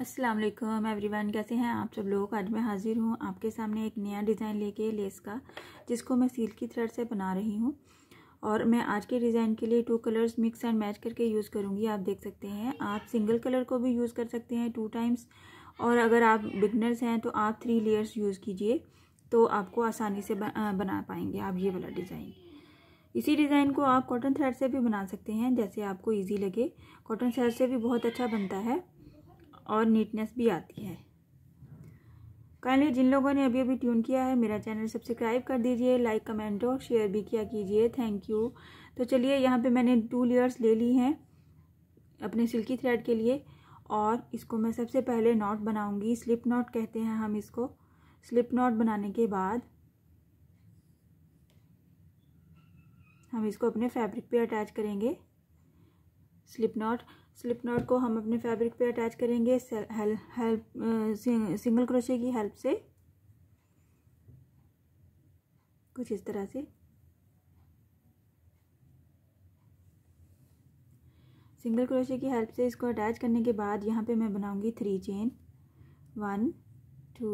अस्सलाम वालेकुम एवरीवन कैसे हैं आप सब लोग आज मैं हाज़िर हूँ आपके सामने एक नया डिज़ाइन लेके लेस का जिसको मैं सील की थ्रेड से बना रही हूँ और मैं आज के डिज़ाइन के लिए two colours mix and match करके यूज़ करूँगी आप देख सकते हैं आप सिंगल कलर को भी यूज़ कर सकते हैं टू टाइम्स और अगर आप बिगनर्स हैं तो आप थ्री लेयर्स यूज़ कीजिए तो आपको आसानी से बना पाएंगे आप ये वाला डिज़ाइन इसी डिज़ाइन को आप कॉटन थ्रेड से भी बना सकते हैं जैसे आपको ईजी लगे कॉटन थ्रेड से भी बहुत अच्छा बनता है और नीटनेस भी आती है काइंडली जिन लोगों ने अभी अभी ट्यून किया है मेरा चैनल सब्सक्राइब कर दीजिए लाइक कमेंट और शेयर भी किया कीजिए थैंक यू तो चलिए यहाँ पे मैंने टू लेयर्स ले ली हैं अपने सिल्की थ्रेड के लिए और इसको मैं सबसे पहले नॉट बनाऊंगी स्लिप नॉट कहते हैं हम इसको स्लिप नॉट बनाने के बाद हम इसको अपने फैब्रिक पे अटैच करेंगे स्लिप नॉट स्लिप नॉट को हम अपने फैब्रिक पे अटैच करेंगे हेल्प सिंगल क्रोशे की हेल्प से कुछ इस तरह से सिंगल क्रोशे की हेल्प से इसको अटैच करने के बाद यहाँ पे मैं बनाऊंगी three chain one two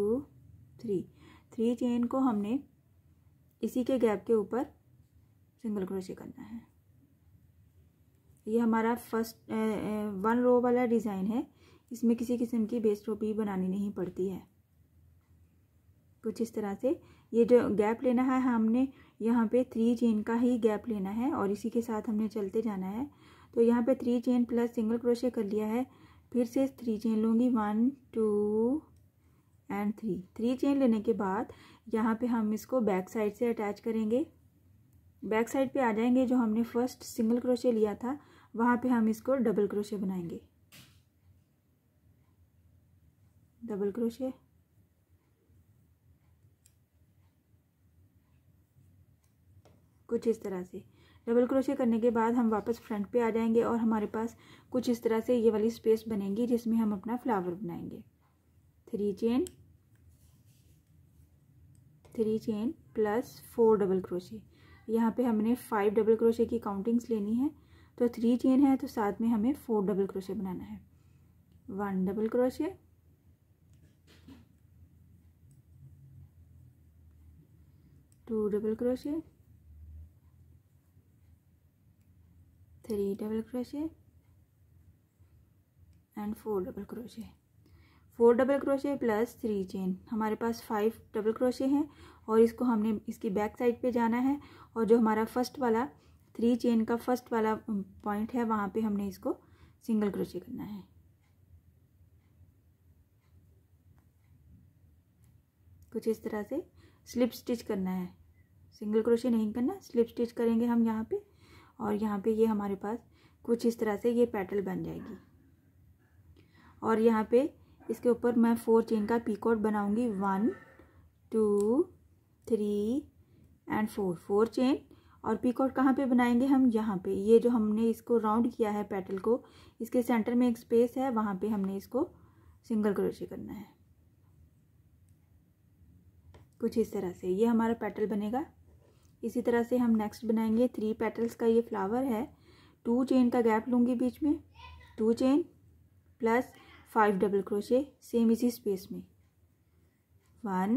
three three chain को हमने इसी के गैप के ऊपर सिंगल क्रोशे करना है ये हमारा फर्स्ट वन रो वाला डिज़ाइन है इसमें किसी किस्म की बेस्ट टोपी बनानी नहीं पड़ती है कुछ इस तरह से ये जो गैप लेना है हमने यहाँ पे थ्री चेन का ही गैप लेना है और इसी के साथ हमने चलते जाना है तो यहाँ पे three chain plus single crochet कर लिया है फिर से थ्री चेन लूँगी one two and three three chain लेने के बाद यहाँ पे हम इसको बैक साइड से अटैच करेंगे बैक साइड पे आ जाएंगे जो हमने फर्स्ट सिंगल क्रोशे लिया था वहाँ पे हम इसको डबल क्रोशे बनाएंगे डबल क्रोशे कुछ इस तरह से डबल क्रोशे करने के बाद हम वापस फ्रंट पे आ जाएंगे और हमारे पास कुछ इस तरह से ये वाली स्पेस बनेगी जिसमें हम अपना फ्लावर बनाएंगे three chain three chain plus four double crochet यहाँ पे हमने फाइव डबल क्रोशे की काउंटिंग्स लेनी है तो थ्री चेन है तो साथ में हमें फोर डबल क्रोशे बनाना है one double crochet two double crochet three double crochet and four double crochet four double crochet plus three chain हमारे पास फाइव डबल क्रोशे हैं और इसको हमने इसकी बैक साइड पे जाना है और जो हमारा फर्स्ट वाला थ्री चेन का फर्स्ट वाला पॉइंट है वहाँ पे हमने इसको सिंगल क्रोशे करना है कुछ इस तरह से स्लिप स्टिच करना है सिंगल क्रोशे नहीं करना स्लिप स्टिच करेंगे हम यहाँ पे और यहाँ पे ये हमारे पास कुछ इस तरह से ये पैटर्न बन जाएगी और यहाँ पे इसके ऊपर मैं फोर चेन का पीकॉट बनाऊंगी one two three and four four chain और पीकॉट कहाँ पे बनाएंगे हम यहाँ पे ये जो हमने इसको राउंड किया है पेटल को इसके सेंटर में एक स्पेस है वहाँ पे हमने इसको सिंगल क्रोशी करना है कुछ इस तरह से ये हमारा पेटल बनेगा इसी तरह से हम नेक्स्ट बनाएंगे थ्री पेटल्स का ये फ्लावर है टू चेन का गैप लूँगी बीच में two chain plus five double crochet same इसी स्पेस में one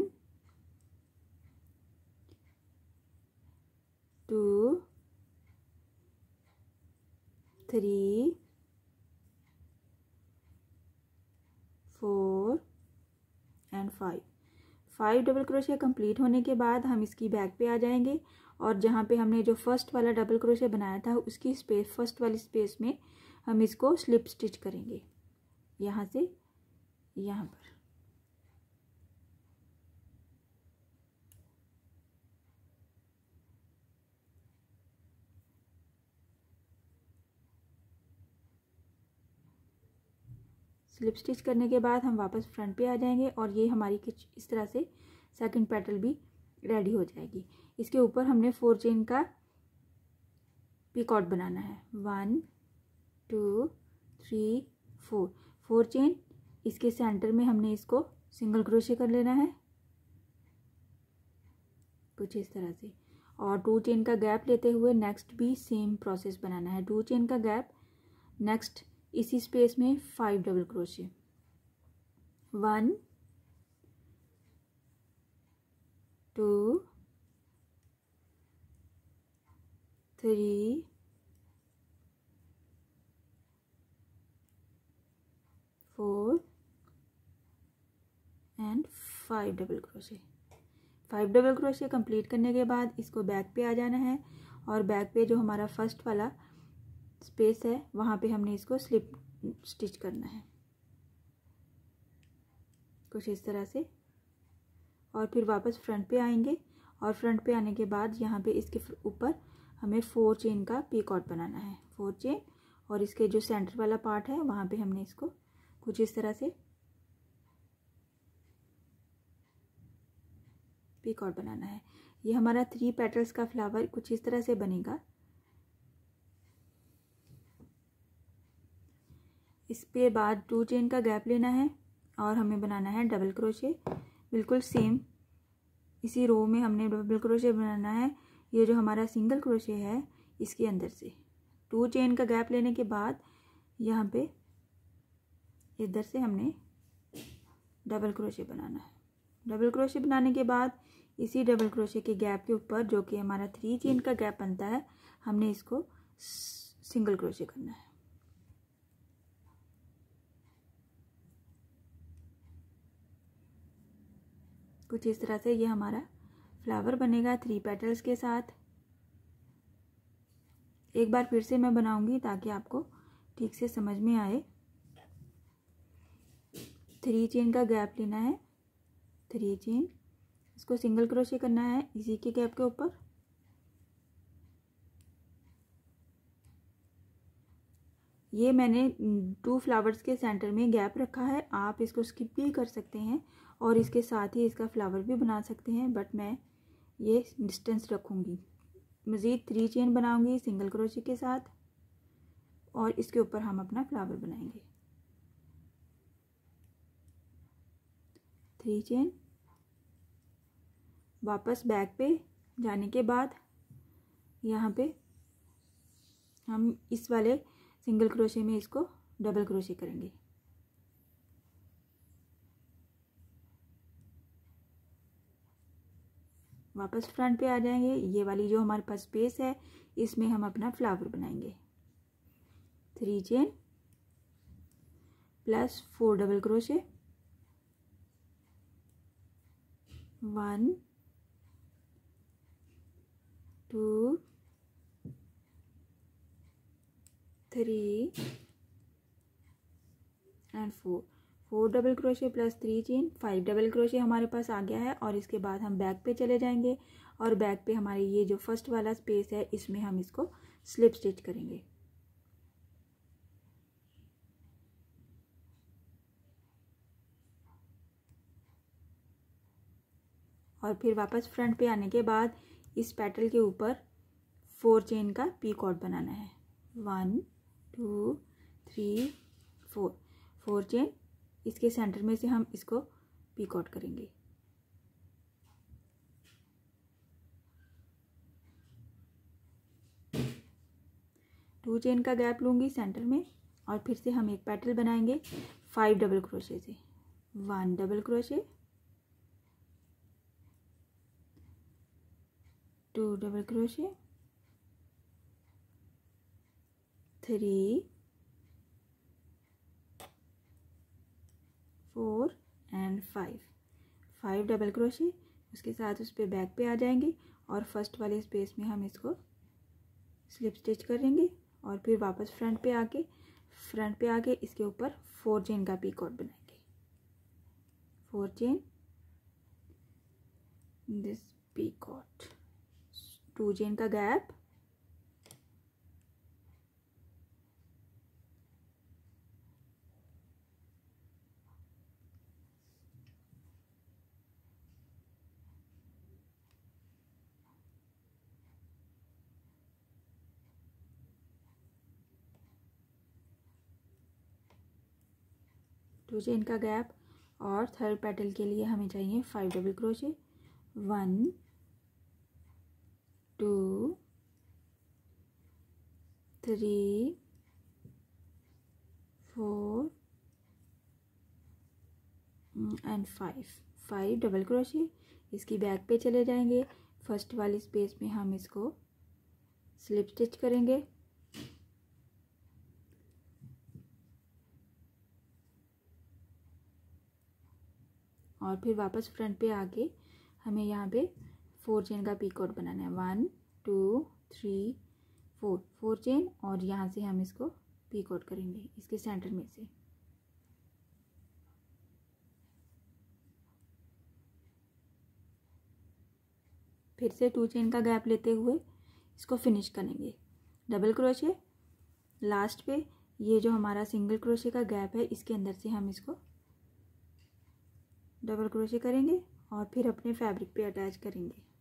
two three four and five five double crochet complete होने के बाद हम इसकी बैक पे आ जाएंगे और जहाँ पे हमने जो फर्स्ट वाला डबल क्रोशिया बनाया था उसकी स्पेस फर्स्ट वाली स्पेस में हम इसको स्लिप स्टिच करेंगे यहाँ से यहाँ पर स्लिप स्टिच करने के बाद हम वापस फ्रंट पे आ जाएंगे और ये हमारी कुछ इस तरह से सेकंड पेटल भी रेडी हो जाएगी इसके ऊपर हमने फोर चेन का पिकॉट बनाना है one two three four four chain इसके सेंटर में हमने इसको सिंगल क्रोशे कर लेना है कुछ इस तरह से और टू चेन का गैप लेते हुए नेक्स्ट भी सेम प्रोसेस बनाना है टू चेन का गैप नेक्स्ट इसी स्पेस में five double crochet one two three four and five double crochet five double crochet complete करने के बाद इसको बैक पे आ जाना है और बैक पे जो हमारा फर्स्ट वाला स्पेस है वहाँ पे हमने इसको स्लिप स्टिच करना है कुछ इस तरह से और फिर वापस फ्रंट पे आएंगे और फ्रंट पे आने के बाद यहाँ पे इसके ऊपर हमें फोर चेन का पीकॉट बनाना है फोर चेन और इसके जो सेंटर वाला पार्ट है वहाँ पे हमने इसको कुछ इस तरह से और बनाना है ये हमारा थ्री पेटल्स का फ्लावर कुछ इस तरह से बनेगा इसके बाद टू चेन का गैप लेना है और हमें बनाना है डबल क्रोशे बिल्कुल सेम इसी रो में हमने डबल क्रोशे बनाना है ये जो हमारा सिंगल क्रोशे है इसके अंदर से टू चेन का गैप लेने के बाद यहाँ पे इधर से हमने डबल क्रोशे बनाना है डबल क्रोशे बनाने के बाद इसी डबल क्रोशे के गैप के ऊपर जो कि हमारा थ्री चेन का गैप बनता है हमने इसको सिंगल क्रोशे करना है कुछ इस तरह से ये हमारा फ्लावर बनेगा थ्री पेटल्स के साथ एक बार फिर से मैं बनाऊंगी ताकि आपको ठीक से समझ में आए थ्री चेन का गैप लेना है थ्री चेन इसको सिंगल क्रोशे करना है इसी के गैप के ऊपर ये मैंने टू फ्लावर्स के सेंटर में गैप रखा है आप इसको स्किप भी कर सकते हैं और इसके साथ ही इसका फ्लावर भी बना सकते हैं बट मैं ये डिस्टेंस रखूँगी मज़ीद थ्री चेन बनाऊँगी सिंगल क्रोचे के साथ और इसके ऊपर हम अपना फ्लावर बनाएंगे थ्री चेन वापस बैक पे जाने के बाद यहाँ पे हम इस वाले सिंगल क्रोशे में इसको डबल क्रोशे करेंगे वापस फ्रंट पे आ जाएंगे ये वाली जो हमारे पास स्पेस है इसमें हम अपना फ्लावर बनाएंगे three chain plus four double crochet one two three and four four double crochet plus three chain five double crochet हमारे पास आ गया है और इसके बाद हम बैक पे चले जाएंगे और बैक पे हमारे ये जो फर्स्ट वाला स्पेस है इसमें हम इसको स्लिप स्टिच करेंगे और फिर वापस फ्रंट पे आने के बाद इस पैटल के ऊपर फोर चेन का पी कॉट बनाना है one two three four four chain इसके सेंटर में से हम इसको पी कॉट करेंगे टू चेन का गैप लूँगी सेंटर में और फिर से हम एक पैटल बनाएंगे फाइव डबल क्रोशे से one double crochet two double crochet three four and five five double crochet उसके साथ उस पर बैक पे आ जाएंगे और फर्स्ट वाले स्पेस में हम इसको स्लिप स्टिच करेंगे और फिर वापस फ्रंट पे आके फ्रंट पे आके इसके ऊपर फोर चेन का पीकॉट बनाएंगे four chain this picot two chain का गैप टू चेन का गैप और थर्ड पेटल के लिए हमें चाहिए five double crochet one two three four and five five double crochet इसकी बैक पे चले जाएंगे फर्स्ट वाली स्पेस में हम इसको स्लिप स्टिच करेंगे और फिर वापस फ्रंट पे आके हमें यहाँ पे फोर चेन का आउट बनाना है one two three four four chain और यहाँ से हम इसको आउट करेंगे इसके सेंटर में से फिर से टू चेन का गैप लेते हुए इसको फिनिश करेंगे डबल क्रोशे लास्ट पे ये जो हमारा सिंगल क्रोशे का गैप है इसके अंदर से हम इसको डबल क्रोशे करेंगे और फिर अपने फैब्रिक पे अटैच करेंगे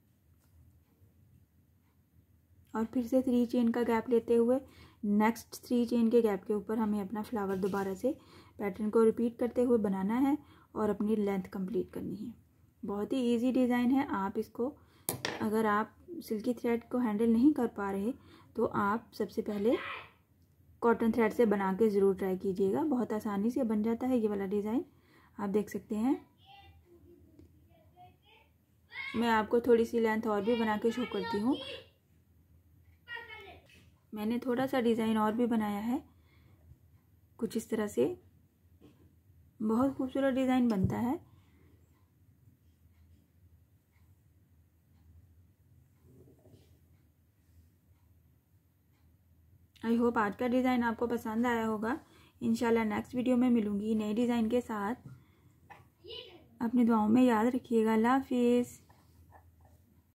और फिर से थ्री चेन का गैप लेते हुए नेक्स्ट थ्री चेन के गैप के ऊपर हमें अपना फ्लावर दोबारा से पैटर्न को रिपीट करते हुए बनाना है और अपनी लेंथ कंप्लीट करनी है बहुत ही इजी डिज़ाइन है आप इसको अगर आप सिल्की थ्रेड को हैंडल नहीं कर पा रहे तो आप सबसे पहले कॉटन थ्रेड से बना के ज़रूर ट्राई कीजिएगा बहुत आसानी से बन जाता है ये वाला डिज़ाइन आप देख सकते हैं मैं आपको थोड़ी सी लेंथ और भी बना के शो करती हूँ मैंने थोड़ा सा डिज़ाइन और भी बनाया है कुछ इस तरह से बहुत खूबसूरत डिज़ाइन बनता है आई होप आज का डिज़ाइन आपको पसंद आया होगा इनशाला नेक्स्ट वीडियो में मिलूंगी नए डिज़ाइन के साथ अपनी दुआओं में याद रखिएगा अल्लाह हाफिज़